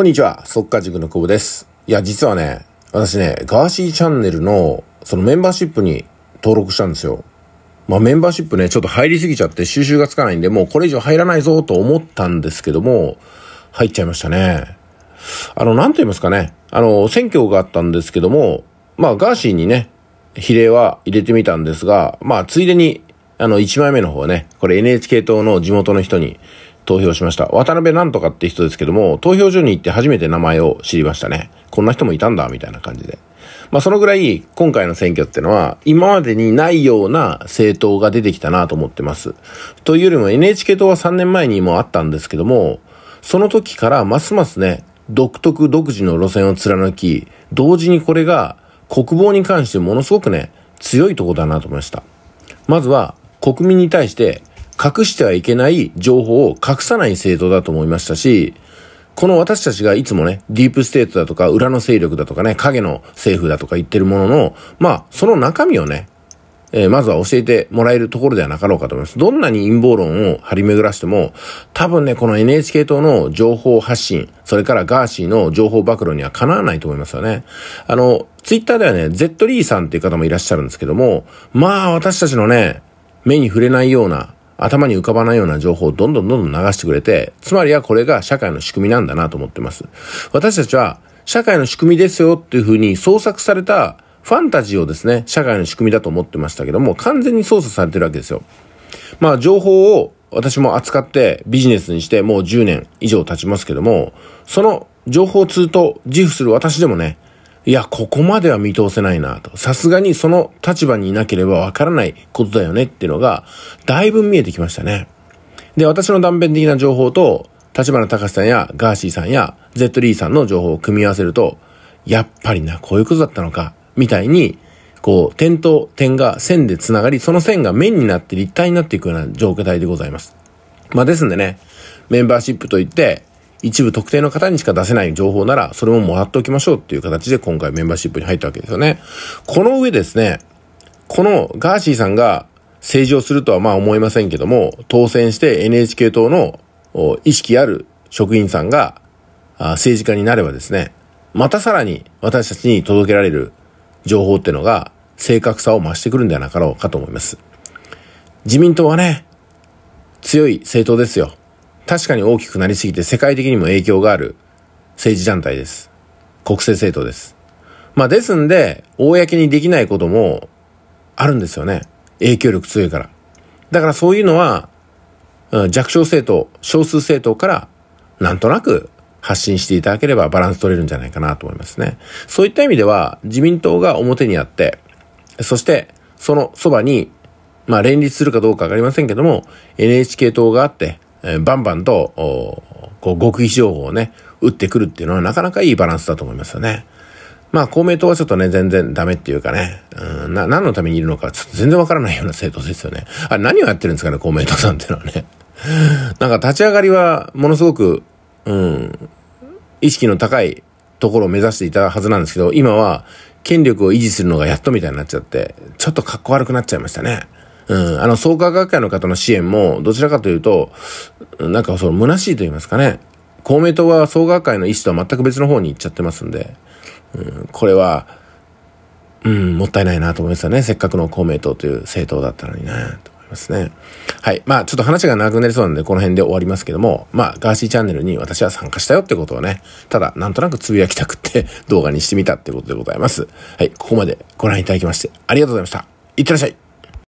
こんにちは、速か、塾の久保です。いや、実はね、私ね、ガーシーチャンネルの、そのメンバーシップに登録したんですよ。まあメンバーシップね、ちょっと入りすぎちゃって収集がつかないんで、もうこれ以上入らないぞと思ったんですけども、入っちゃいましたね。あの、なんと言いますかね、あの、選挙があったんですけども、まあガーシーにね、比例は入れてみたんですが、まあついでに、あの、1枚目の方ね、これ NHK 党の地元の人に、投票しました。渡辺なんとかって人ですけども、投票所に行って初めて名前を知りましたね。こんな人もいたんだ、みたいな感じで。まあそのぐらい今回の選挙ってのは今までにないような政党が出てきたなと思ってます。というよりも NHK 党は3年前にもあったんですけども、その時からますますね、独特独自の路線を貫き、同時にこれが国防に関してものすごくね、強いとこだなと思いました。まずは国民に対して隠してはいけない情報を隠さない制度だと思いましたし、この私たちがいつもね、ディープステートだとか、裏の勢力だとかね、影の政府だとか言ってるものの、まあ、その中身をね、えー、まずは教えてもらえるところではなかろうかと思います。どんなに陰謀論を張り巡らしても、多分ね、この NHK 党の情報発信、それからガーシーの情報暴露にはかなわないと思いますよね。あの、ツイッターではね、Z リーさんっていう方もいらっしゃるんですけども、まあ、私たちのね、目に触れないような頭に浮かばないような情報をどんどんどんどん流してくれて、つまりはこれが社会の仕組みなんだなと思ってます。私たちは社会の仕組みですよっていうふうに創作されたファンタジーをですね、社会の仕組みだと思ってましたけども、完全に操作されてるわけですよ。まあ情報を私も扱ってビジネスにしてもう10年以上経ちますけども、その情報通と自負する私でもね、いや、ここまでは見通せないなと。さすがにその立場にいなければわからないことだよねっていうのが、だいぶ見えてきましたね。で、私の断片的な情報と、立花隆さんやガーシーさんや Z リーさんの情報を組み合わせると、やっぱりな、こういうことだったのか、みたいに、こう、点と点が線で繋がり、その線が面になって立体になっていくような状体でございます。まあですんでね、メンバーシップといって、一部特定の方にしか出せない情報なら、それももらっておきましょうっていう形で今回メンバーシップに入ったわけですよね。この上ですね、このガーシーさんが政治をするとはまあ思いませんけども、当選して NHK 党の意識ある職員さんが政治家になればですね、またさらに私たちに届けられる情報ってのが正確さを増してくるんではなかろうかと思います。自民党はね、強い政党ですよ。確かに大きくなりすぎて世界的にも影響がある政治団体です。国政政党です。まあですんで、公にできないこともあるんですよね。影響力強いから。だからそういうのは、弱小政党、少数政党からなんとなく発信していただければバランス取れるんじゃないかなと思いますね。そういった意味では自民党が表にあって、そしてそのそばに、まあ連立するかどうかわかりませんけども、NHK 党があって、えー、バンバンと、こう、極秘情報をね、打ってくるっていうのはなかなかいいバランスだと思いますよね。まあ、公明党はちょっとね、全然ダメっていうかね、うん、な、何のためにいるのか、ちょっと全然わからないような政党ですよね。あ、何をやってるんですかね、公明党さんっていうのはね。なんか立ち上がりは、ものすごく、うん、意識の高いところを目指していたはずなんですけど、今は、権力を維持するのがやっとみたいになっちゃって、ちょっとかっこ悪くなっちゃいましたね。うん、あの、創価学会の方の支援も、どちらかというと、なんかその、虚しいと言いますかね。公明党は創価学会の意思とは全く別の方に行っちゃってますんで、うん、これは、うん、もったいないなと思いますよね。せっかくの公明党という政党だったのになと思いますね。はい。まあ、ちょっと話が長くなりそうなんで、この辺で終わりますけども、まあ、ガーシーチャンネルに私は参加したよってことをね、ただ、なんとなくつぶやきたくって動画にしてみたってことでございます。はい。ここまでご覧いただきまして、ありがとうございました。いってらっしゃい。